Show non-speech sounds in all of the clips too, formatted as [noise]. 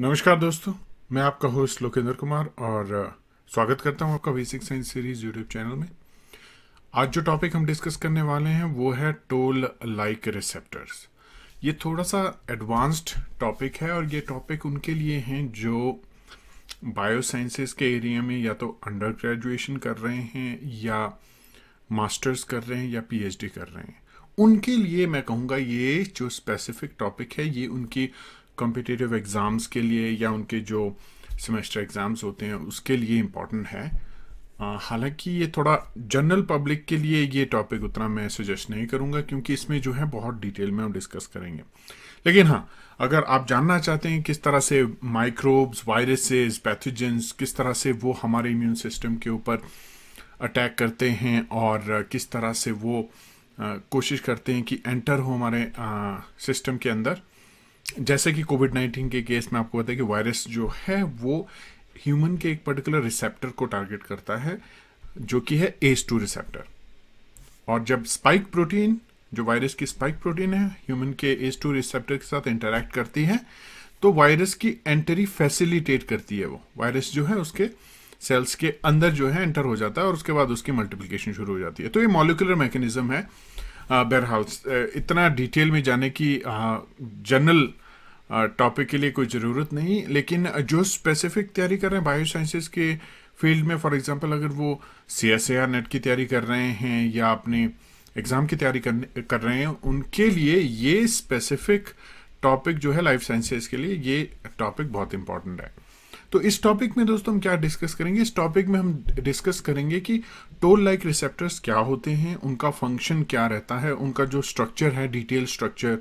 नमस्कार दोस्तों मैं आपका होस्ट लोकेंद्र कुमार और स्वागत करता हूं आपका basic science series YouTube channel में आज जो टॉपिक हम डिस्कस करने वाले हैं वो है टोल लाइक रिसेप्टर्स ये थोड़ा सा एडवांस्ड टॉपिक है और ये टॉपिक उनके लिए हैं जो बायोसाइंसेस के एरिया में या तो अंडर ग्रेजुएशन कर रहे हैं या मास्टर्स कर रहे हैं या पीएचडी कर रहे हैं उनके लिए मैं कहूँगा ये जो स्पेसिफिक टॉपिक है ये उनकी कॉम्पिटिटिव एग्ज़ाम्स के लिए या उनके जो सेमेस्टर एग्ज़ाम्स होते हैं उसके लिए इम्पॉर्टेंट है हालांकि ये थोड़ा जनरल पब्लिक के लिए ये टॉपिक उतना मैं सजेस्ट नहीं करूँगा क्योंकि इसमें जो है बहुत डिटेल में हम डिस्कस करेंगे लेकिन हाँ अगर आप जानना चाहते हैं किस तरह से माइक्रोब्स वायरसेस पैथोजेंस किस तरह से वो हमारे इम्यून सिस्टम के ऊपर अटैक करते हैं और किस तरह से वो आ, कोशिश करते हैं कि एंटर हो हमारे सिस्टम के अंदर जैसे कि कोविड नाइन्टीन के केस में आपको पता है कि वायरस जो है वो ह्यूमन के एक पर्टिकुलर रिसेप्टर को टारगेट करता है जो कि है एस टू रिसेप्टर और जब स्पाइक प्रोटीन जो वायरस की स्पाइक प्रोटीन है ह्यूमन के एस टू रिसेप्टर के साथ इंटरेक्ट करती है तो वायरस की एंट्री फैसिलिटेट करती है वो वायरस जो है उसके सेल्स के अंदर जो है एंटर हो जाता है और उसके बाद उसकी मल्टीप्लीकेशन शुरू हो जाती है तो ये मॉलिकुलर मैकेनिज्म है बहरहाल इतना डिटेल में जाने की जनरल टॉपिक के लिए कोई ज़रूरत नहीं लेकिन जो स्पेसिफिक तैयारी कर रहे हैं बायो साइंसेज के फील्ड में फॉर एग्जांपल अगर वो सी एस आर नेट की तैयारी कर रहे हैं या अपने एग्ज़ाम की तैयारी कर रहे हैं उनके लिए ये स्पेसिफिक टॉपिक जो है लाइफ साइंसेज के लिए ये टॉपिक बहुत इंपॉर्टेंट है तो इस टॉपिक में दोस्तों हम क्या डिस्कस करेंगे इस टॉपिक में हम डिस्कस करेंगे कि टोल लाइक रिसेप्टर्स क्या होते हैं उनका फंक्शन क्या रहता है उनका जो स्ट्रक्चर है डिटेल स्ट्रक्चर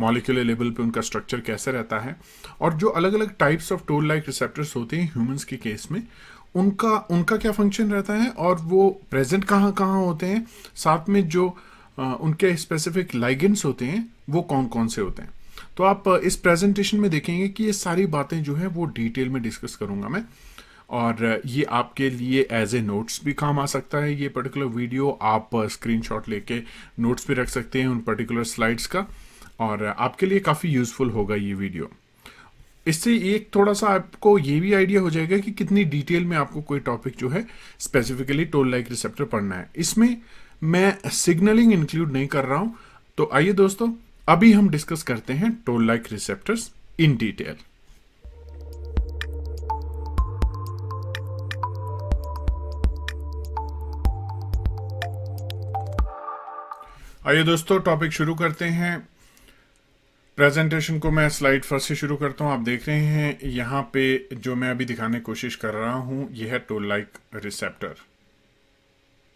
मॉलिकुलर लेवल पे उनका स्ट्रक्चर कैसा रहता है और जो अलग अलग types of toll like receptors होते हैं ह्यूमन्स के केस में उनका उनका क्या फंक्शन रहता है और वो प्रेजेंट कहाँ कहाँ होते हैं साथ में जो आ, उनके स्पेसिफिक लाइगेंस होते हैं वो कौन कौन से होते हैं तो आप इस प्रेजेंटेशन में देखेंगे कि ये सारी बातें जो है वो डिटेल में डिस्कस करूंगा मैं और ये आपके लिए एज ए नोट्स भी काम आ सकता है ये पर्टिकुलर वीडियो आप स्क्रीनशॉट लेके नोट्स भी रख सकते हैं उन पर्टिकुलर स्लाइड्स का और आपके लिए काफ़ी यूज़फुल होगा ये वीडियो इससे एक थोड़ा सा आपको ये भी आइडिया हो जाएगा कि कितनी डिटेल में आपको कोई टॉपिक जो है स्पेसिफिकली टोल लाइक रिसेप्टर पढ़ना है इसमें मैं सिग्नलिंग इंक्लूड नहीं कर रहा हूँ तो आइए दोस्तों अभी हम डिस्कस करते हैं toll like receptors in detail आइए दोस्तों टॉपिक शुरू करते हैं प्रेजेंटेशन को मैं स्लाइड फर्स्ट से शुरू करता हूं आप देख रहे हैं यहां पे जो मैं अभी दिखाने की कोशिश कर रहा हूं यह है टोल लाइक रिसेप्टर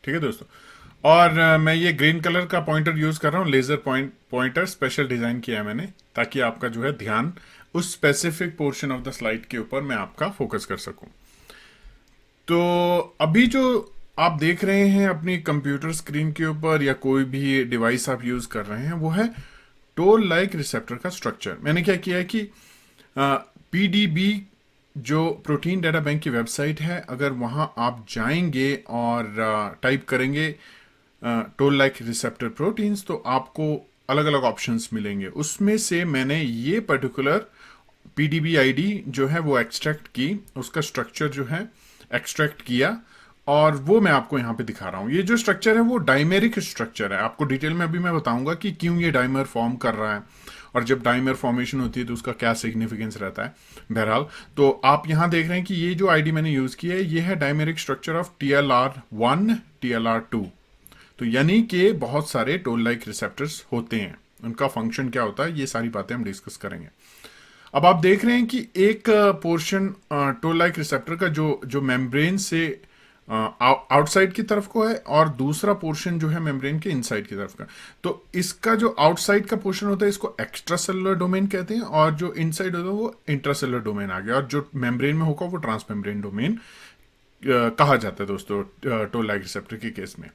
ठीक है दोस्तों और मैं ये ग्रीन कलर का पॉइंटर यूज़ कर रहा हूँ laser point pointer special design किया है मैंने ताकि आपका जो है ध्यान उस specific portion of the slide के ऊपर मैं आपका फोकस कर सकूं तो अभी जो आप देख रहे हैं अपनी कंप्यूटर स्क्रीन के ऊपर या कोई भी डिवाइस आप यूज़ कर रहे हैं वो है टोल लाइक रिसेप्टर का स्ट्रक्चर मैंने क्या किया है कि पीडीबी जो प्रोटीन डाटा बैंक की वेबसाइट है अगर वहां आप जाएंगे और टाइप करेंगे टोल लाइक रिसेप्टर प्रोटीन्स तो आपको अलग अलग ऑप्शंस मिलेंगे उसमें से मैंने ये पर्टिकुलर पी डी बी आई डी जो है वो एक्सट्रैक्ट की उसका स्ट्रक्चर जो है एक्सट्रैक्ट किया और वो मैं आपको यहाँ पे दिखा रहा हूँ ये जो स्ट्रक्चर है वो डाइमेरिक स्ट्रक्चर है आपको डिटेल में अभी मैं बताऊंगा कि क्यों ये डाइमर फॉर्म कर रहा है और जब डाइमर फॉर्मेशन होती है तो उसका क्या सिग्निफिकेंस रहता है बहरहाल तो आप यहाँ देख रहे हैं कि ये जो आईडी मैंने यूज़ किया है ये है dimeric structure of TLR L TLR two टी एल आर टू तो यानी कि बहुत सारे टोल लाइक रिसेप्टर्स होते हैं उनका फंक्शन क्या होता है ये सारी बातें हम डिस्कस करेंगे अब आप देख रहे हैं कि एक पोर्शन टोल लाइक रिसेप्टर का जो जो मेम्ब्रेन से आउटसाइड की तरफ को है और दूसरा पोर्शन जो है मेम्ब्रेन के इनसाइड की तरफ का तो इसका जो आउटसाइड का पोर्शन होता है इसको एक्स्ट्रा सेलुलर डोमेन कहते हैं और जो इनसाइड होता है वो सेलुलर डोमेन आ गया और जो मेम्ब्रेन में होगा वो मेम्ब्रेन डोमेन कहा जाता है दोस्तों टोल लाइक रिसेप्टर के केस में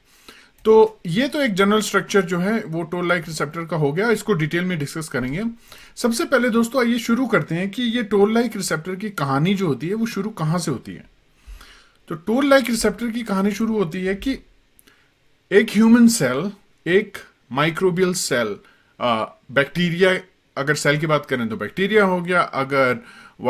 तो ये तो एक जनरल स्ट्रक्चर जो है वो टोल लाइक रिसेप्टर का हो गया इसको डिटेल में डिस्कस करेंगे सबसे पहले दोस्तों आइए शुरू करते हैं कि ये टोल लाइक रिसेप्टर की कहानी जो होती है वो शुरू कहां से होती है तो टोल लाइक रिसेप्टर की कहानी शुरू होती है कि एक ह्यूमन सेल एक माइक्रोबियल सेल बैक्टीरिया अगर सेल की बात करें तो बैक्टीरिया हो गया अगर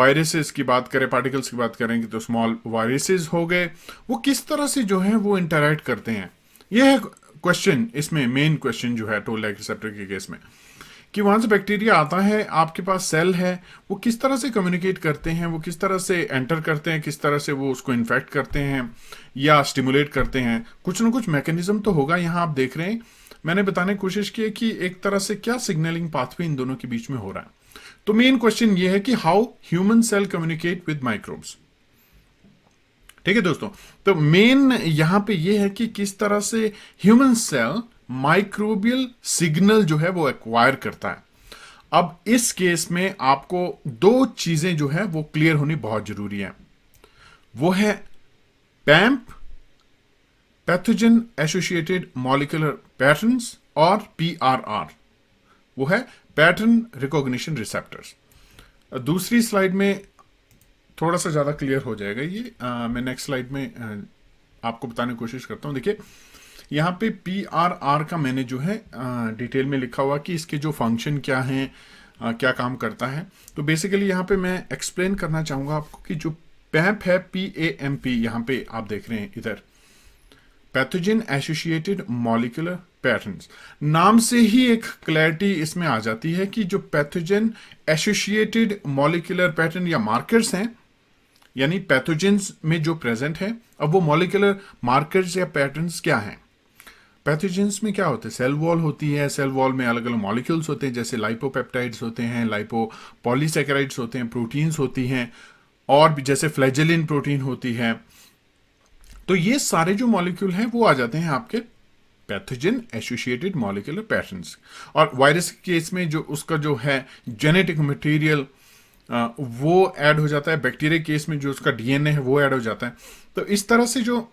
वायरसेस की बात करें पार्टिकल्स की बात करेंगे तो स्मॉल वायरसेस हो गए वो किस तरह से जो है वो इंटरेक्ट करते हैं ये है क्वेश्चन इसमें मेन क्वेश्चन जो है टोल लाइक रिसेप्टर के केस में कि वहां से बैक्टीरिया आता है आपके पास सेल है वो किस तरह से कम्युनिकेट करते हैं वो किस तरह से एंटर करते हैं किस तरह से वो उसको इन्फेक्ट करते हैं या स्टिमुलेट करते हैं कुछ ना कुछ मैकेनिज्म तो होगा यहाँ आप देख रहे हैं मैंने बताने की कोशिश की है कि एक तरह से क्या सिग्नलिंग पाथवे इन दोनों के बीच में हो रहा है तो मेन क्वेश्चन ये है कि how human cell communicate with microbes ठीक है दोस्तों तो मेन यहां पे ये है कि किस तरह से ह्यूमन सेल माइक्रोबियल सिग्नल जो है वो एक्वायर करता है अब इस केस में आपको दो चीजें जो है वो क्लियर होनी बहुत जरूरी है वो है PAMP pathogen associated molecular patterns और पीआरआर वो है पैटर्न रिकॉग्निशन रिसेप्टर्स दूसरी स्लाइड में थोड़ा सा ज़्यादा क्लियर हो जाएगा ये आ, मैं नेक्स्ट स्लाइड में आपको बताने की कोशिश करता हूँ देखिए यहाँ पे पी आर आर का मैंने जो है आ, डिटेल में लिखा हुआ कि इसके जो फंक्शन क्या हैं क्या काम करता है तो बेसिकली यहाँ पे मैं एक्सप्लेन करना चाहूंगा आपको कि जो पैप है पी ए एम पी यहाँ पे आप देख रहे हैं इधर पैथोजन एसोसिएटेड मॉलिकुलर पैटर्न्स नाम से ही एक क्लैरिटी इसमें आ जाती है कि जो पैथोजन एसोसिएटेड मॉलिकुलर पैटर्न या मार्कर्स हैं यानी पैथोजेंस में जो प्रेजेंट है अब वो मॉलिकुलर मार्कर्स या पैटर्न्स क्या हैं पैथोजेंस में क्या होते हैं सेल वॉल होती है सेल वॉल में अलग अलग मॉलिक्यूल्स होते हैं जैसे लाइपोपेप्टाइड्स होते हैं लाइपो पॉलीसेकेराइड्स होते हैं प्रोटीन्स होती हैं और भी जैसे फ्लैजेलिन प्रोटीन होती है तो ये सारे जो मॉलिक्यूल हैं वो आ जाते हैं आपके पैथोजन एसोसिएटेड मॉलिकुलर पैटर्न्स और वायरस केस में जो उसका जो है जेनेटिक मटेरियल वो ऐड हो जाता है बैक्टीरिया केस में जो उसका डीएनए है वो ऐड हो जाता है तो इस तरह से जो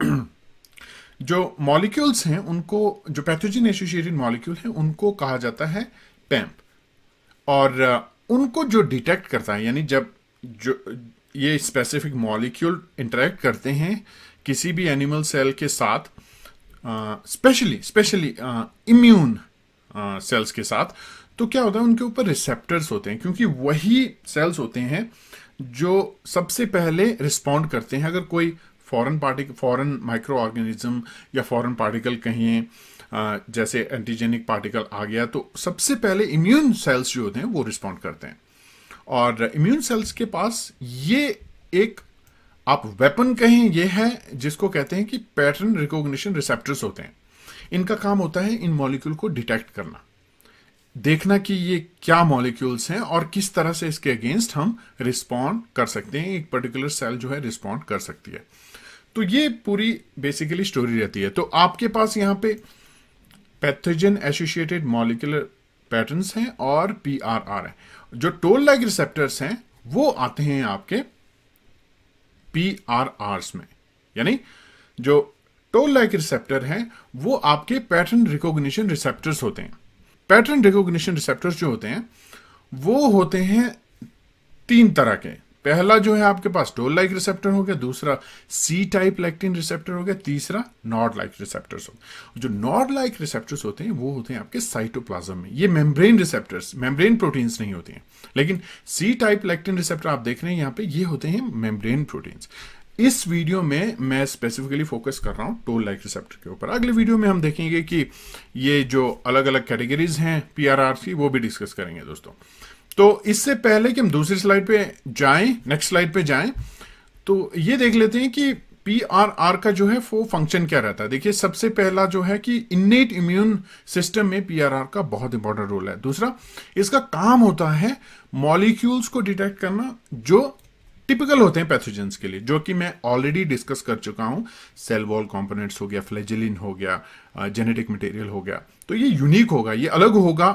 [clears throat] जो मॉलिक्यूल्स हैं उनको जो पैथोजिन एसोसिएटेड मॉलिक्यूल हैं उनको कहा जाता है पैम्प और उनको जो डिटेक्ट करता है यानी जब जो ये स्पेसिफिक मॉलिक्यूल इंटरेक्ट करते हैं किसी भी एनिमल सेल के साथ स्पेशली स्पेशली इम्यून सेल्स के साथ तो क्या होता है उनके ऊपर रिसेप्टर्स होते हैं क्योंकि वही सेल्स होते हैं जो सबसे पहले रिस्पॉन्ड करते हैं अगर कोई फॉरेन पार्टिक फॉरेन माइक्रो ऑर्गेनिज्म या फॉरेन पार्टिकल कहीं जैसे एंटीजेनिक पार्टिकल आ गया तो सबसे पहले इम्यून सेल्स जो होते हैं वो रिस्पॉन्ड करते हैं और इम्यून सेल्स के पास ये एक आप वेपन कहें ये है जिसको कहते हैं कि पैटर्न रिकॉग्निशन रिसेप्टर्स होते हैं इनका काम होता है इन मॉलिक्यूल को डिटेक्ट करना देखना कि ये क्या मॉलिक्यूल्स हैं और किस तरह से इसके अगेंस्ट हम रिस्पॉन्ड कर सकते हैं एक पर्टिकुलर सेल जो है रिस्पॉन्ड कर सकती है तो ये पूरी बेसिकली स्टोरी रहती है तो आपके पास यहाँ पे पैथोजन एसोसिएटेड मॉलिकुलर पैटर्न्स हैं और पी आर आर है जो टोल लाइक रिसेप्टर्स हैं वो आते हैं आपके पी आर आरस में यानी जो टोल लाइक रिसेप्टर हैं वो आपके पैटर्न रिकॉग्निशन रिसेप्टर्स होते हैं पैटर्न रिकॉग्निशन रिसेप्टर्स जो होते हैं वो होते हैं तीन तरह के पहला जो है आपके पास टोल लाइक रिसेप्टर हो गया दूसरा सी टाइप लैक्टिन रिसेप्टर हो गया तीसरा नॉट लाइक रिसेप्टर्स हो जो नॉट लाइक रिसेप्टर्स होते हैं वो होते हैं आपके साइटोप्लाज्म में ये मेम्ब्रेन रिसेप्टर्स मेम्ब्रेन प्रोटीन्स नहीं होते हैं लेकिन सी टाइप लैक्टिन रिसेप्टर आप देख रहे हैं यहाँ पे ये होते हैं मेम्ब्रेन प्रोटीन्स इस वीडियो में मैं स्पेसिफिकली फोकस कर रहा हूँ टोल लाइक रिसेप्टर के ऊपर अगले वीडियो में हम देखेंगे कि ये जो अलग अलग कैटेगरीज हैं पीआरआर की वो भी डिस्कस करेंगे दोस्तों तो इससे पहले कि हम दूसरी स्लाइड पे जाएं नेक्स्ट स्लाइड पे जाएं तो ये देख लेते हैं कि पी आर आर का जो है वो फंक्शन क्या रहता है देखिए सबसे पहला जो है कि इन्नेट इम्यून सिस्टम में पी आर आर का बहुत इंपॉर्टेंट रोल है दूसरा इसका काम होता है मॉलिक्यूल्स को डिटेक्ट करना जो टिपिकल होते हैं पैथोजेंस के लिए जो कि मैं ऑलरेडी डिस्कस कर चुका हूं सेल वॉल कॉम्पोनेट्स हो गया फ्लेजिलिन हो गया जेनेटिक मटेरियल हो गया तो ये यूनिक होगा ये अलग होगा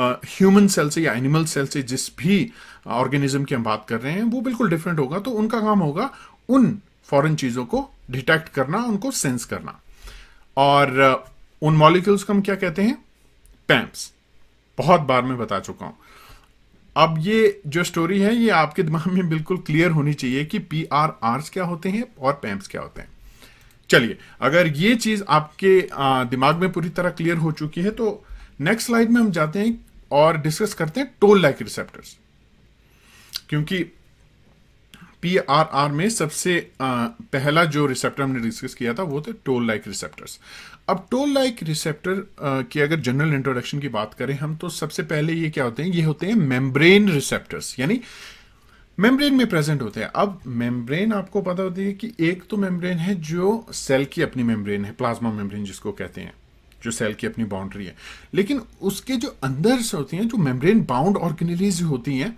ह्यूमन सेल से या एनिमल सेल से जिस भी ऑर्गेनिज्म की हम बात कर रहे हैं वो बिल्कुल डिफरेंट होगा तो उनका काम होगा उन फॉरेन चीज़ों को डिटेक्ट करना उनको सेंस करना और उन मॉलिक्यूल्स को हम क्या कहते हैं पैम्प्स बहुत बार मैं बता चुका हूं अब ये जो स्टोरी है ये आपके दिमाग में बिल्कुल क्लियर होनी चाहिए कि पी आर आर्स क्या होते हैं और पैम्प क्या होते हैं चलिए अगर ये चीज़ आपके दिमाग में पूरी तरह क्लियर हो चुकी है तो नेक्स्ट स्लाइड में हम जाते हैं और डिस्कस करते हैं टोल लाइक रिसेप्टर्स क्योंकि पी आर आर में सबसे पहला जो रिसेप्टर हमने डिस्कस किया था वो थे टोल लाइक रिसेप्टर्स अब टोल लाइक रिसेप्टर की अगर जनरल इंट्रोडक्शन की बात करें हम तो सबसे पहले ये क्या होते हैं ये होते हैं मेम्ब्रेन रिसेप्टर्स यानी मेम्ब्रेन में प्रेजेंट होते हैं अब मेम्ब्रेन आपको पता होती है कि एक तो मेम्ब्रेन है जो सेल की अपनी मेम्ब्रेन है प्लाज्मा मेम्ब्रेन जिसको कहते हैं जो सेल की अपनी बाउंड्री है लेकिन उसके जो अंदर से होती हैं जो मेम्ब्रेन बाउंड ऑर्गेनिलीज होती हैं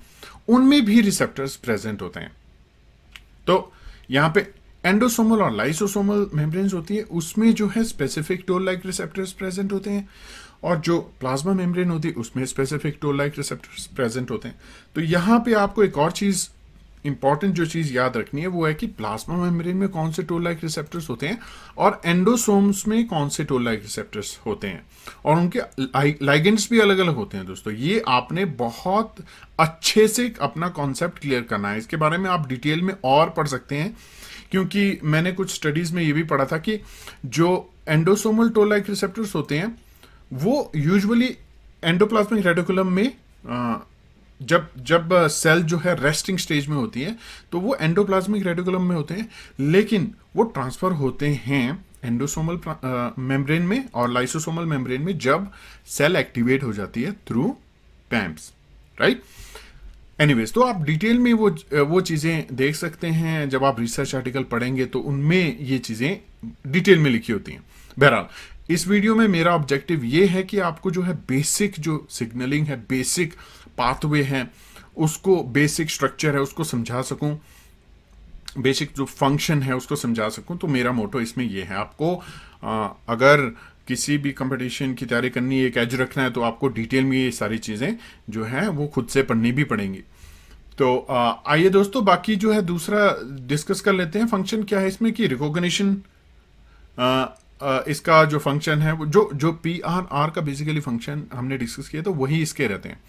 उनमें भी रिसेप्टर्स प्रेजेंट होते हैं तो यहाँ पे एंडोसोमल और लाइसोसोमल मेम्ब्रेन्स होती है उसमें जो है specific toll like receptors present होते हैं और जो प्लाज्मा मेम्ब्रेन होती है उसमें specific toll like receptors present होते हैं तो यहाँ पे आपको एक और चीज़ इंपॉर्टेंट जो चीज़ याद रखनी है वो है कि प्लाज्मा मेम्ब्रेन में कौन से टोल लाइक रिसेप्टर्स होते हैं और एंडोसोम्स में कौन से टोल लाइक रिसेप्टर्स होते हैं और उनके लाइगेंड्स भी अलग अलग होते हैं दोस्तों ये आपने बहुत अच्छे से अपना कॉन्सेप्ट क्लियर करना है इसके बारे में आप डिटेल में और पढ़ सकते हैं क्योंकि मैंने कुछ स्टडीज़ में ये भी पढ़ा था कि जो एंडोसोमल टोल लाइक रिसेप्टर्स होते हैं वो यूजली एंडोप्लाज्मिक रेडिकुलम में जब जब सेल जो है रेस्टिंग स्टेज में होती है तो वो एंडोप्लाज्मिक रेडिकुलम में होते हैं लेकिन वो ट्रांसफर होते हैं एंडोसोमल मेम्ब्रेन में और लाइसोसोमल मेम्ब्रेन में जब सेल एक्टिवेट हो जाती है थ्रू पैम्प्स राइट एनीवेज तो आप डिटेल में वो वो चीज़ें देख सकते हैं जब आप रिसर्च आर्टिकल पढ़ेंगे तो उनमें ये चीज़ें डिटेल में लिखी होती हैं बहरहाल इस वीडियो में मेरा ऑब्जेक्टिव ये है कि आपको जो है बेसिक जो सिग्नलिंग है बेसिक uh, पाथवे है उसको बेसिक स्ट्रक्चर है उसको समझा सकूं बेसिक जो फंक्शन है उसको समझा सकूं तो मेरा मोटो इसमें यह है आपको आ, अगर किसी भी कंपटीशन की तैयारी करनी है एक एज रखना है तो आपको डिटेल में ये सारी चीज़ें जो है वो खुद से पढ़नी भी पड़ेंगी तो आइए दोस्तों बाकी जो है दूसरा डिस्कस कर लेते हैं फंक्शन क्या है इसमें कि रिकॉग्निशन इसका जो फंक्शन है वो जो जो पी आर आर का बेसिकली फंक्शन हमने डिस्कस किया तो वही इसके रहते हैं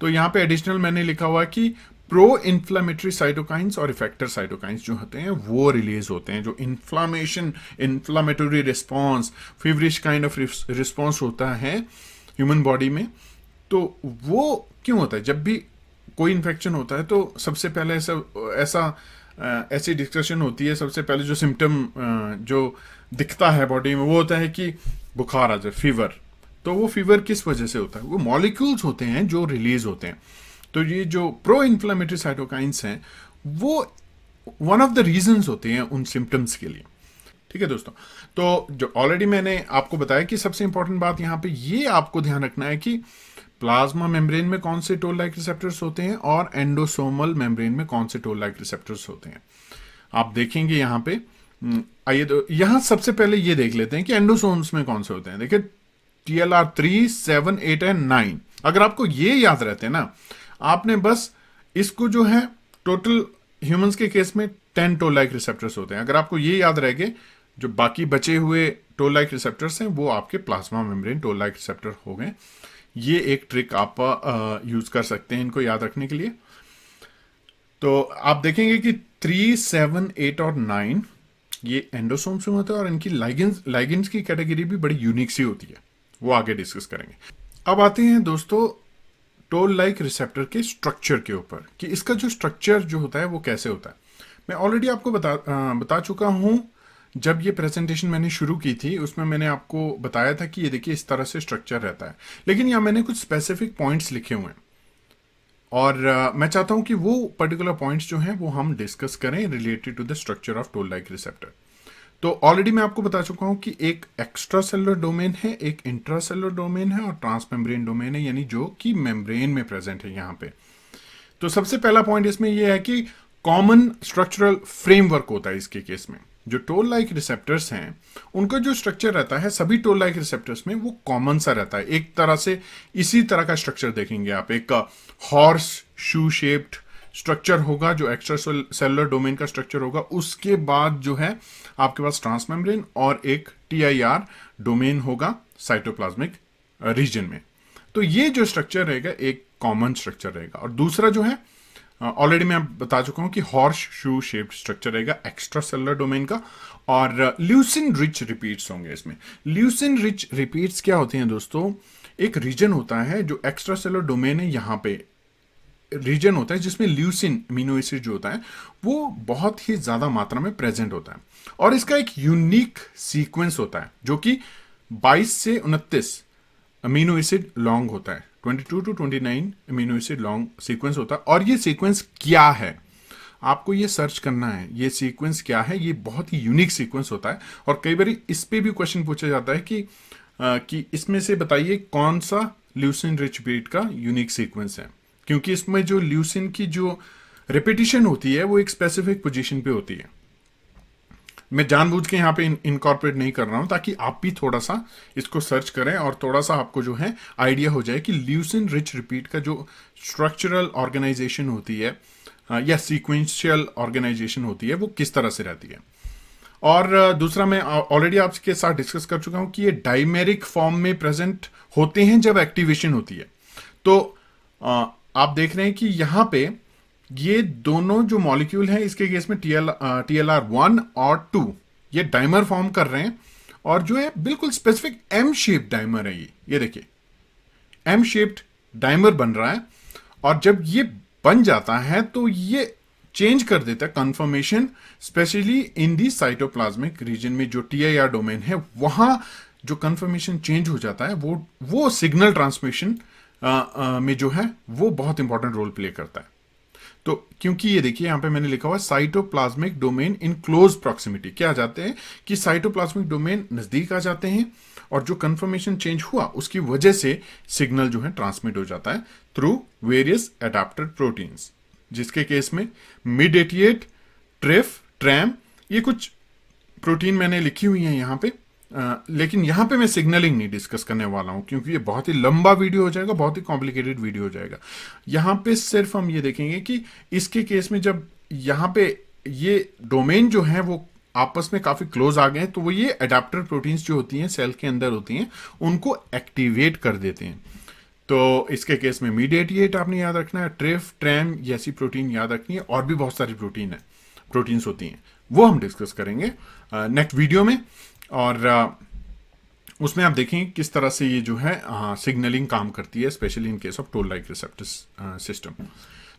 तो यहाँ पे एडिशनल मैंने लिखा हुआ कि प्रो इन्फ्लामेटरी साइटोकाइंस और इफेक्टर साइटोकाइंस जो होते हैं वो रिलीज होते हैं जो inflammation inflammatory response feverish kind of response होता है ह्यूमन बॉडी में तो वो क्यों होता है जब भी कोई इन्फेक्शन होता है तो सबसे पहले ऐसा ऐसा ऐसी डिस्कशन होती है सबसे पहले जो सिम्टम जो दिखता है बॉडी में वो होता है कि बुखार आ जाए फीवर तो वो फीवर किस वजह से होता है वो मॉलिक्यूल्स होते हैं जो रिलीज होते हैं तो ये जो प्रो इन्फ्लामेटरी साइटोकाइंस हैं वो वन ऑफ द रीजंस होते हैं उन सिम्टम्स के लिए ठीक है दोस्तों तो जो ऑलरेडी मैंने आपको बताया कि सबसे इंपॉर्टेंट बात यहाँ पे ये आपको ध्यान रखना है कि प्लाज्मा मेम्ब्रेन में कौन से टोल लाइक रिसेप्टर्स होते हैं और एंडोसोमल मेम्ब्रेन में कौन से टोल लाइक रिसेप्टर्स होते हैं आप देखेंगे यहाँ पे हम्म, आइए तो यहाँ सबसे पहले ये देख लेते हैं कि एंडोसोम्स में कौन से होते हैं देखिए T L R three seven eight and nine अगर आपको ये याद रहते हैं ना आपने बस इसको जो है टोटल ह्यूमंस के केस में टेन टो लाइक रिसेप्टर्स होते हैं अगर आपको ये याद रह गए जो बाकी बचे हुए टो लाइक रिसेप्टर्स हैं वो आपके plasma membrane toll like receptor हो गए ये एक ट्रिक आप यूज कर सकते हैं इनको याद रखने के लिए तो आप देखेंगे कि थ्री सेवन एट और नाइन ये एंडोसोम्स में होते हैं और इनकी लाइगेंस लाइगेंस की कैटेगरी भी बड़ी यूनिक सी होती है वो आगे डिस्कस करेंगे अब आते हैं दोस्तों टोल लाइक रिसेप्टर के स्ट्रक्चर के ऊपर कि इसका जो स्ट्रक्चर जो होता है वो कैसे होता है मैं ऑलरेडी आपको बता आ, बता चुका हूँ जब ये प्रेजेंटेशन मैंने शुरू की थी उसमें मैंने आपको बताया था कि ये देखिए इस तरह से स्ट्रक्चर रहता है लेकिन यहाँ मैंने कुछ स्पेसिफिक पॉइंट्स लिखे हुए हैं और आ, मैं चाहता हूँ कि वो पर्टिकुलर पॉइंट्स जो हैं वो हम डिस्कस करें related to the structure of toll like receptor तो ऑलरेडी मैं आपको बता चुका हूं कि एक एक्स्ट्रा सेलुलर डोमेन है एक इंट्रा सेलुलर डोमेन है और ट्रांसमेम्ब्रेन डोमेन है यानी जो कि मेम्ब्रेन में प्रेजेंट है यहां पे तो सबसे पहला पॉइंट इसमें यह है कि कॉमन स्ट्रक्चरल फ्रेमवर्क होता है इसके केस में जो टोल लाइक रिसेप्टर्स हैं उनका जो स्ट्रक्चर रहता है सभी टोल लाइक रिसेप्टर्स में वो कॉमन सा रहता है एक तरह से इसी तरह का स्ट्रक्चर देखेंगे आप एक हॉर्स शू शेप्ड स्ट्रक्चर होगा जो एक्स्ट्रा सेलुलर डोमेन का स्ट्रक्चर होगा उसके बाद जो है आपके पास ट्रांसमेम्ब्रेन और एक टीआईआर डोमेन होगा साइटोप्लाज्मिक रीजन में तो ये जो स्ट्रक्चर रहेगा एक कॉमन स्ट्रक्चर रहेगा और दूसरा जो है ऑलरेडी मैं बता चुका हूँ कि हॉर्स शू शेप्ड स्ट्रक्चर रहेगा एक्स्ट्रा सेलर डोमेन का और ल्यूसिन रिच रिपीट्स होंगे इसमें ल्यूसिन रिच रिपीट्स क्या होते हैं दोस्तों एक रीजन होता है जो एक्स्ट्रा सेलर डोमेन है यहाँ पे रीजन होता है जिसमें ल्यूसिन अमीनो एसिड जो होता है वो बहुत ही ज़्यादा मात्रा में प्रेजेंट होता है और इसका एक यूनिक सीक्वेंस होता है जो कि 22 से 29 अमीनो एसिड लॉन्ग होता है 22 to 29 amino acid long sequence होता है और ये सीक्वेंस क्या है आपको ये सर्च करना है ये सीक्वेंस क्या है ये बहुत ही यूनिक सीक्वेंस होता है और कई बार इस पर भी क्वेश्चन पूछा जाता है कि आ, कि इसमें से बताइए कौन सा ल्यूसिन रिच बीट का यूनिक सीक्वेंस है क्योंकि इसमें जो ल्यूसिन की जो रिपीटिशन होती है वो एक स्पेसिफिक पोजीशन पे होती है मैं जानबूझ के यहाँ पे इनकॉर्पोरेट नहीं कर रहा हूँ ताकि आप भी थोड़ा सा इसको सर्च करें और थोड़ा सा आपको जो है आइडिया हो जाए कि ल्यूसिन रिच रिपीट का जो स्ट्रक्चरल ऑर्गेनाइजेशन होती है या सीक्वेंशियल ऑर्गेनाइजेशन होती है वो किस तरह से रहती है और दूसरा मैं ऑलरेडी आपके साथ डिस्कस कर चुका हूँ कि ये डाइमेरिक फॉर्म में प्रेजेंट होते हैं जब एक्टिवेशन होती है तो आप देख रहे हैं कि यहां पे ये दोनों जो मॉलिक्यूल हैं इसके केस में टीएल टीएलआर वन और टू ये डाइमर फॉर्म कर रहे हैं और जो है बिल्कुल स्पेसिफिक एम शेप डाइमर है ये ये देखिए एम शेप्ड डाइमर बन रहा है और जब ये बन जाता है तो ये चेंज कर देता है conformation specially in the cytoplasmic region में जो टी आई आर डोमेन है वहां जो कन्फर्मेशन चेंज हो जाता है वो वो सिग्नल ट्रांसमिशन में जो है वो बहुत इंपॉर्टेंट रोल प्ले करता है तो क्योंकि ये देखिए यहां पे मैंने लिखा हुआ है cytoplasmic domain in close proximity क्या जाते हैं कि साइटोप्लाज्मिक डोमेन नज़दीक आ जाते हैं और जो कन्फर्मेशन चेंज हुआ उसकी वजह से सिग्नल जो है ट्रांसमिट हो जाता है थ्रू वेरियस एडाप्टेड प्रोटीन्स जिसके केस में मिड एटिएट ट्रेफ ट्रैम ये कुछ प्रोटीन मैंने लिखी हुई है यहां पर आ, लेकिन यहां पे मैं सिग्नलिंग नहीं डिस्कस करने वाला हूं क्योंकि ये बहुत ही लंबा वीडियो हो जाएगा बहुत ही कॉम्प्लिकेटेड वीडियो हो जाएगा यहां पे सिर्फ हम ये देखेंगे कि इसके केस में जब यहां पे ये डोमेन जो है वो आपस में काफ़ी क्लोज आ गए तो वो ये अडेप्टर प्रोटीन्स जो होती हैं सेल के अंदर होती हैं उनको एक्टिवेट कर देते हैं तो इसके केस में मीडिएटिएट आपने याद रखना है ट्रेफ ट्रैम जैसी प्रोटीन याद रखनी है और भी बहुत सारी प्रोटीन है प्रोटीन्स होती हैं वो हम डिस्कस करेंगे नेक्स्ट वीडियो में और उसमें आप देखें किस तरह से ये जो है सिग्नलिंग काम करती है specially in case of toll like receptor system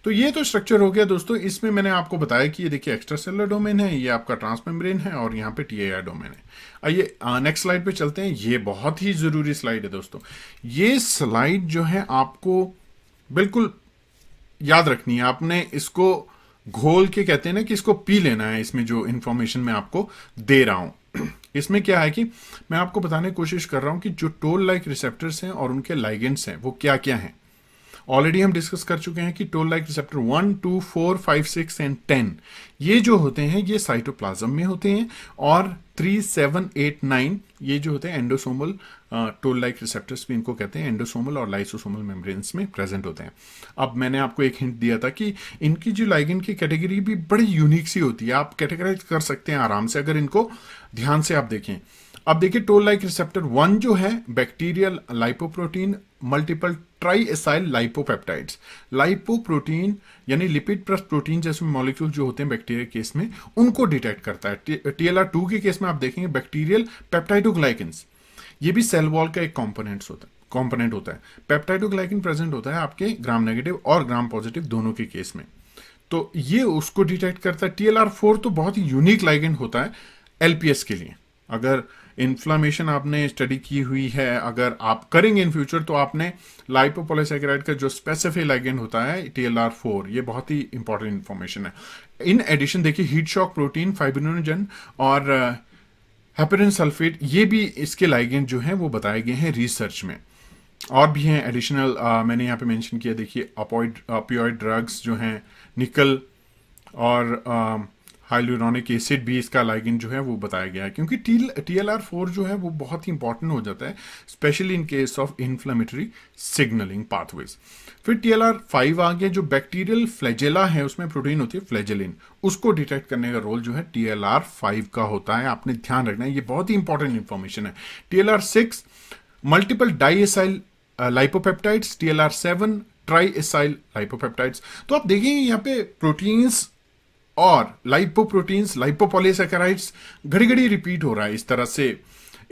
तो ये तो स्ट्रक्चर हो गया दोस्तों इसमें मैंने आपको बताया कि ये देखिए एक्स्ट्रा सेलर डोमेन है ये आपका ट्रांसमेम्ब्रेन है और यहाँ पे टी डोमेन है आइए नेक्स्ट स्लाइड पे चलते हैं ये बहुत ही ज़रूरी स्लाइड है दोस्तों ये स्लाइड जो है आपको बिल्कुल याद रखनी है आपने इसको घोल के कहते हैं ना कि इसको पी लेना है इसमें जो इन्फॉर्मेशन मैं आपको दे रहा हूं इसमें क्या है कि मैं आपको बताने की कोशिश कर रहा हूँ कि जो टोल लाइक रिसेप्टर्स हैं और उनके लाइगेंट्स हैं वो क्या क्या हैं ऑलरेडी हम डिस्कस कर चुके हैं कि toll like receptor one two four five six and ten ये जो होते हैं ये साइटोप्लाज्म में होते हैं और थ्री सेवन एट नाइन ये जो होते हैं एंडोसोमल टोल लाइक रिसेप्टर्स भी इनको कहते हैं एंडोसोमल और लाइसोसोमल मेम्ब्रेन्स में प्रेजेंट होते हैं अब मैंने आपको एक हिंट दिया था कि इनकी जो लाइगिन की कैटेगरी भी बड़ी यूनिक सी होती है आप कैटेगराइज कर सकते हैं आराम से अगर इनको ध्यान से आप देखें अब देखिए टोल लाइक रिसेप्टर वन जो है bacterial lipoprotein multiple triacyl lipopeptides lipoprotein यानी लिपिड प्लस प्रोटीन जैसे मॉलिक्यूल जो होते हैं बैक्टीरिया केस में उनको डिटेक्ट करता है टीएलआर टू के केस में आप देखेंगे बैक्टीरियल पेप्टाइडोग्लाइकिन ये भी सेल वॉल का एक कॉम्पोनेंट होता है कॉम्पोनेंट होता है पेप्टाइडोग्लाइकिन प्रेजेंट होता है आपके ग्राम नेगेटिव और ग्राम पॉजिटिव दोनों के केस में तो ये उसको डिटेक्ट करता है टीएलआर फोर तो बहुत ही यूनिक लाइगेंड होता है एलपीएस के लिए अगर इन्फ्लामेशन आपने स्टडी की हुई है अगर आप करेंगे इन फ्यूचर तो आपने लाइपोपोलोसेकेराइड का जो स्पेसिफिक लाइगेंड होता है टी एल आर फोर ये बहुत ही इंपॉर्टेंट इन्फॉर्मेशन है इन एडिशन देखिए हीट शॉक प्रोटीन फाइब्रिनोजन और हेपरिन uh, सल्फेट ये भी इसके लाइगेंड जो हैं वो बताए गए हैं रिसर्च में और भी हैं एडिशनल uh, मैंने यहाँ पे मेंशन किया देखिए अपॉइड अपीड ड्रग्स जो हैं निकल और uh, हाइलोरॉनिक एसिड भी इसका लाइगिन जो है वो बताया गया है क्योंकि T T L R four जो है वो बहुत ही इंपॉर्टेंट हो जाता है specially in case of inflammatory signalling pathways फिर टी एल आर फाइव आ गया जो बैक्टीरियल फ्लैजेला है उसमें प्रोटीन होती है फ्लैजेलिन उसको डिटेक्ट करने का रोल जो है टी एल आर फाइव का होता है आपने ध्यान रखना है ये बहुत ही इंपॉर्टेंट इन्फॉर्मेशन है T L R six multiple diacyl lipopeptides T L R seven triacyl lipopeptides तो आप देखेंगे यहाँ पे प्रोटीन्स और लाइपोप्रोटीन्स लाइपोपॉलीसेकेराइड्स घड़ी घड़ी रिपीट हो रहा है इस तरह से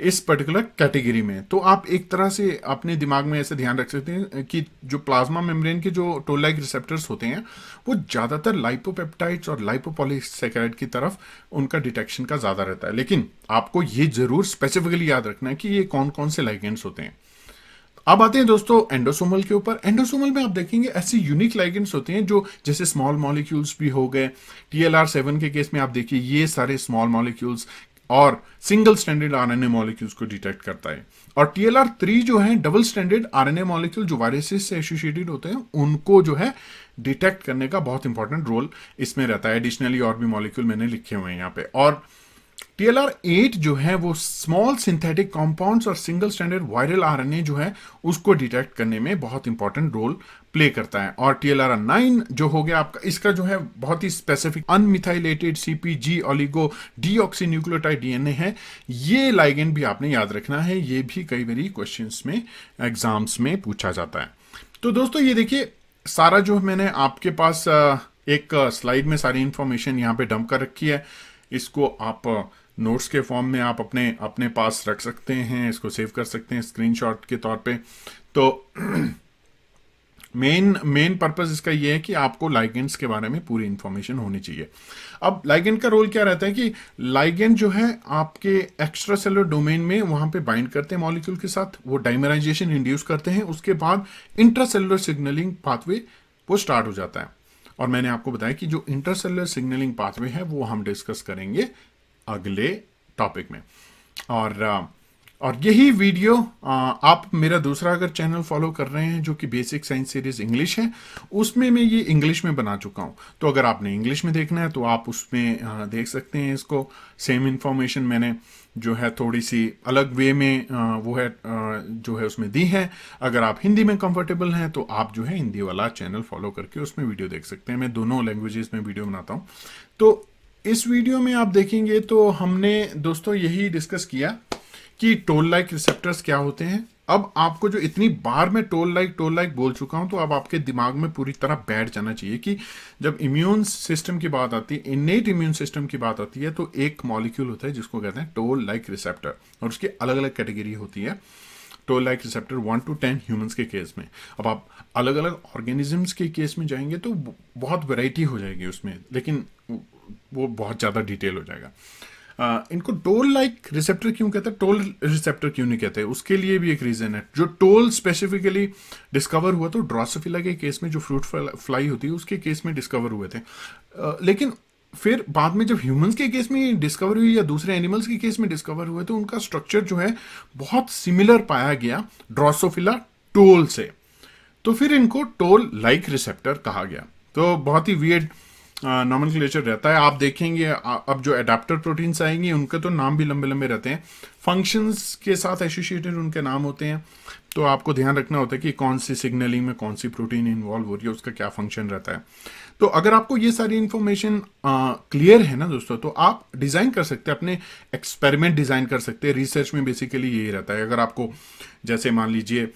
इस पर्टिकुलर कैटेगरी में तो आप एक तरह से अपने दिमाग में ऐसे ध्यान रख सकते हैं कि जो प्लाज्मा मेम्ब्रेन के जो टोलाइक रिसेप्टर्स होते हैं वो ज़्यादातर लाइपोपेप्टाइड्स और लाइपोपॉलीसेकेराइड की तरफ उनका डिटेक्शन का ज़्यादा रहता है लेकिन आपको ये ज़रूर स्पेसिफिकली याद रखना है कि ये कौन कौन से लाइगेंट्स होते हैं अब आते हैं दोस्तों एंडोसोमल के ऊपर एंडोसोमल में आप देखेंगे ऐसी यूनिक लाइगेंड्स होते हैं जो जैसे स्मॉल मॉलिक्यूल्स भी हो गए टीएलआर सेवन के केस में आप देखिए ये सारे स्मॉल मॉलिक्यूल्स और सिंगल स्टैंडर्ड आरएनए मॉलिक्यूल्स को डिटेक्ट करता है और टीएलआर थ्री जो है डबल स्टैंडर्ड आरएनए मॉलिक्यूल जो वायरसेस से एसोसिएटेड होते हैं उनको जो है डिटेक्ट करने का बहुत इंपॉर्टेंट रोल इसमें रहता है एडिशनली और भी मॉलिक्यूल मैंने लिखे हुए हैं यहाँ पे और टीएलआर एट जो है वो स्मॉल सिंथेटिक कॉम्पाउंड और सिंगल स्टैंडर्ड वायरल आर जो है उसको डिटेक्ट करने में बहुत इंपॉर्टेंट रोल प्ले करता है और टीएलआर नाइन जो हो गया आपका इसका जो है बहुत ही स्पेसिफिक अनमिथाइलेटेड सीपीजी ओलिगो डी न्यूक्लियोटाइड डीएनए है ये लाइगेंड भी आपने याद रखना है ये भी कई बार क्वेश्चन में एग्जाम्स में पूछा जाता है तो दोस्तों ये देखिए सारा जो मैंने आपके पास एक स्लाइड में सारी इंफॉर्मेशन यहाँ पे डंप कर रखी है इसको आप नोट्स के फॉर्म में आप अपने अपने पास रख सकते हैं इसको सेव कर सकते हैं स्क्रीनशॉट के तौर पे तो मेन मेन पर्पस इसका ये है कि आपको लाइगेंट्स के बारे में पूरी इंफॉर्मेशन होनी चाहिए अब लाइगेंट का रोल क्या रहता है कि लाइगेंट जो है आपके एक्स्ट्रा सेलर डोमेन में वहां पे बाइंड करते हैं मॉलिक्यूल के साथ वो डाइमराइजेशन इंड्यूस करते हैं उसके बाद इंट्रा सेलुलर सिग्नलिंग पाथवे वो स्टार्ट हो जाता है और मैंने आपको बताया कि जो इंटरसेलर सिग्नलिंग पाथवे है वो हम डिस्कस करेंगे अगले टॉपिक में और uh, और यही वीडियो आप मेरा दूसरा अगर चैनल फॉलो कर रहे हैं जो कि बेसिक साइंस सीरीज इंग्लिश है उसमें मैं ये इंग्लिश में बना चुका हूँ तो अगर आपने इंग्लिश में देखना है तो आप उसमें देख सकते हैं इसको सेम इन्फॉर्मेशन मैंने जो है थोड़ी सी अलग वे में वो है जो है उसमें दी है अगर आप हिंदी में कंफर्टेबल हैं तो आप जो है हिंदी वाला चैनल फॉलो करके उसमें वीडियो देख सकते हैं मैं दोनों लैंग्वेजेस में वीडियो बनाता हूँ तो इस वीडियो में आप देखेंगे तो हमने दोस्तों यही डिस्कस किया कि टोल लाइक रिसेप्टर्स क्या होते हैं अब आपको जो इतनी बार में टोल लाइक टोल लाइक बोल चुका हूं तो अब आपके दिमाग में पूरी तरह बैठ जाना चाहिए कि जब इम्यून सिस्टम की बात आती है इनेट इम्यून सिस्टम की बात आती है तो एक मॉलिक्यूल होता है जिसको कहते हैं टोल लाइक रिसेप्टर और उसकी अलग अलग कैटेगरी होती है toll like receptor one two ten humans के केस में अब आप अलग अलग ऑर्गेनिजम्स के केस में जाएंगे तो बहुत वैरायटी हो जाएगी उसमें लेकिन वो बहुत ज़्यादा डिटेल हो जाएगा इनको टोल लाइक रिसेप्टर क्यों कहते हैं टोल रिसेप्टर क्यों नहीं कहते उसके लिए भी एक रीज़न है जो टोल स्पेसिफिकली डिस्कवर हुआ तो ड्रॉसोफिला के केस में जो फ्रूट फ्लाई होती है उसके केस में डिस्कवर हुए थे लेकिन फिर बाद में जब ह्यूमंस के केस में डिस्कवर हुई या दूसरे एनिमल्स के केस में डिस्कवर हुए तो उनका स्ट्रक्चर जो है बहुत सिमिलर पाया गया ड्रॉसोफिला टोल से तो फिर इनको टोल लाइक रिसेप्टर कहा गया तो बहुत ही वियर्ड नॉमल क्लेचर रहता है आप देखेंगे अब जो एडाप्टर प्रोटीन्स आएंगे उनके तो नाम भी लंबे लंबे रहते हैं फंक्शंस के साथ एसोसिएटेड उनके नाम होते हैं तो आपको ध्यान रखना होता है कि कौन सी सिग्नलिंग में कौन सी प्रोटीन इन्वॉल्व हो रही है उसका क्या फंक्शन रहता है तो अगर आपको ये सारी इन्फॉर्मेशन क्लियर है ना दोस्तों तो आप डिज़ाइन कर सकते हैं अपने एक्सपेरिमेंट डिज़ाइन कर सकते हैं रिसर्च में बेसिकली यही रहता है अगर आपको जैसे मान लीजिए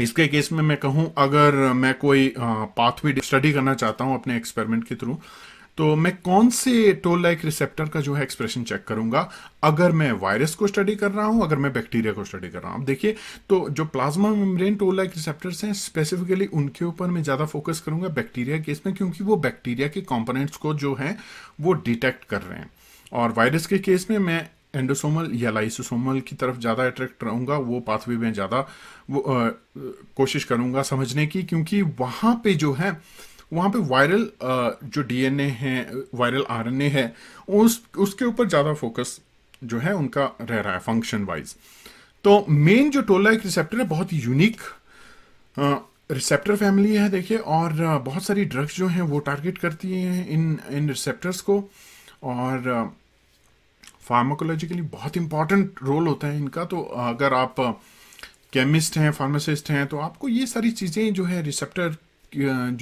इसके केस में मैं कहूँ अगर मैं कोई पाथवे स्टडी करना चाहता हूँ अपने एक्सपेरिमेंट के थ्रू तो मैं कौन से टोल लाइक रिसेप्टर का जो है एक्सप्रेशन चेक करूंगा अगर मैं वायरस को स्टडी कर रहा हूं अगर मैं बैक्टीरिया को स्टडी कर रहा हूं देखिए तो जो plasma membrane toll like receptors हैं स्पेसिफिकली उनके ऊपर मैं ज़्यादा फोकस करूंगा बैक्टीरिया केस में क्योंकि वो बैक्टीरिया के कॉम्पोनेंट्स को जो है वो डिटेक्ट कर रहे हैं और वायरस के केस में मैं एंडोसोमल या लाइसोसोमल की तरफ ज़्यादा अट्रैक्ट रहूँगा वो पाथवे में ज़्यादा वो आ, कोशिश करूँगा समझने की क्योंकि वहाँ पे जो है वहाँ पे वायरल जो डीएनए है वायरल आरएनए है उस उसके ऊपर ज़्यादा फोकस जो है उनका रह रहा है फंक्शन वाइज तो मेन जो टोला एक रिसेप्टर है बहुत यूनिक रिसेप्टर फैमिली है देखिए और बहुत सारी ड्रग्स जो हैं वो टारगेट करती हैं इन इन रिसेप्टर्स को और फार्माकोलॉजिकली बहुत इंपॉर्टेंट रोल होता है इनका तो अगर आप केमिस्ट हैं फार्मासिस्ट हैं तो आपको ये सारी चीज़ें जो है रिसेप्टर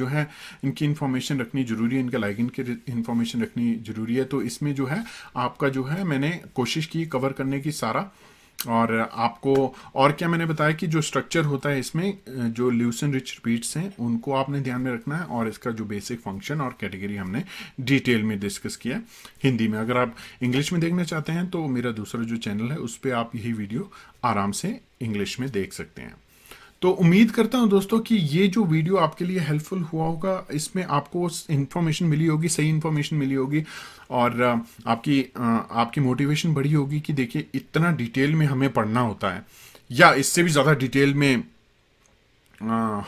जो है इनकी इन्फॉर्मेशन रखनी ज़रूरी है इनके लाइगिन की इन्फॉर्मेशन रखनी ज़रूरी है तो इसमें जो है आपका जो है मैंने कोशिश की कवर करने की सारा और आपको और क्या मैंने बताया कि जो स्ट्रक्चर होता है इसमें जो ल्यूसन रिच रिपीट्स हैं उनको आपने ध्यान में रखना है और इसका जो बेसिक फंक्शन और कैटेगरी हमने डिटेल में डिस्कस किया हिंदी में अगर आप इंग्लिश में देखना चाहते हैं तो मेरा दूसरा जो चैनल है उस पर आप यही वीडियो आराम से इंग्लिश में देख सकते हैं तो उम्मीद करता हूं दोस्तों कि ये जो वीडियो आपके लिए हेल्पफुल हुआ होगा इसमें आपको इन्फॉर्मेशन मिली होगी सही इन्फॉर्मेशन मिली होगी और आपकी आपकी मोटिवेशन बढ़ी होगी कि देखिए इतना डिटेल में हमें पढ़ना होता है या इससे भी ज़्यादा डिटेल में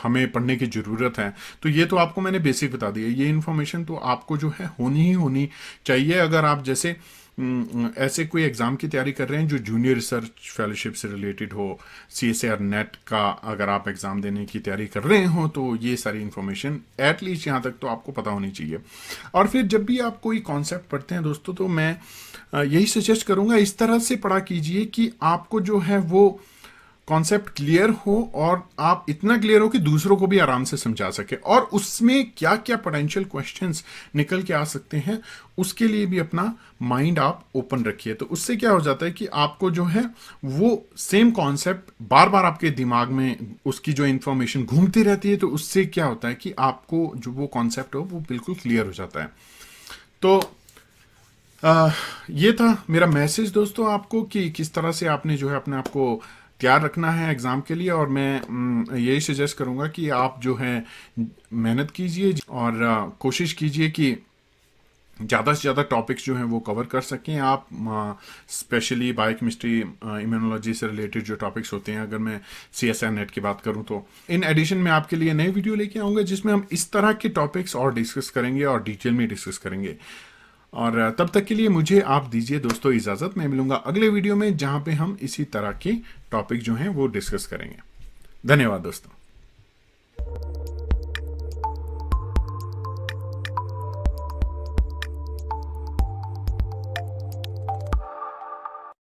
हमें पढ़ने की ज़रूरत है तो ये तो आपको मैंने बेसिक बता दिया ये इन्फॉर्मेशन तो आपको जो है होनी ही होनी चाहिए अगर आप जैसे हम्म, ऐसे कोई एग्ज़ाम की तैयारी कर रहे हैं जो जूनियर रिसर्च फेलोशिप से रिलेटेड हो सी एस आर नेट का अगर आप एग्ज़ाम देने की तैयारी कर रहे हो तो ये सारी इन्फॉर्मेशन एटलीस्ट यहाँ तक तो आपको पता होनी चाहिए और फिर जब भी आप कोई कॉन्सेप्ट पढ़ते हैं दोस्तों तो मैं यही सजेस्ट करूँगा इस तरह से पढ़ा कीजिए कि आपको जो है वो कॉन्सेप्ट क्लियर हो और आप इतना क्लियर हो कि दूसरों को भी आराम से समझा सके और उसमें क्या क्या पोटेंशियल क्वेश्चंस निकल के आ सकते हैं उसके लिए भी अपना माइंड आप ओपन रखिए तो उससे क्या हो जाता है कि आपको जो है वो सेम कॉन्सेप्ट बार बार आपके दिमाग में उसकी जो इन्फॉर्मेशन घूमती रहती है तो उससे क्या होता है कि आपको जो वो कॉन्सेप्ट हो वो बिल्कुल क्लियर हो जाता है तो आ, ये था मेरा मैसेज दोस्तों आपको कि किस तरह से आपने जो है अपने आपको तैयार रखना है एग्ज़ाम के लिए और मैं यही सजेस्ट करूँगा कि आप जो है मेहनत कीजिए और कोशिश कीजिए कि ज़्यादा से ज़्यादा टॉपिक्स जो हैं वो कवर कर सकें आप स्पेशली बायोकेमिस्ट्री इम्यूनोलॉजी से रिलेटेड जो टॉपिक्स होते हैं अगर मैं सी एस नेट की बात करूं तो इन एडिशन में आपके लिए नए वीडियो लेके आऊँगा जिसमें हम इस तरह के टॉपिक्स और डिस्कस करेंगे और डिटेल में डिस्कस करेंगे और तब तक के लिए मुझे आप दीजिए दोस्तों इजाज़त मैं मिलूंगा अगले वीडियो में जहां पे हम इसी तरह के टॉपिक जो हैं वो डिस्कस करेंगे धन्यवाद दोस्तों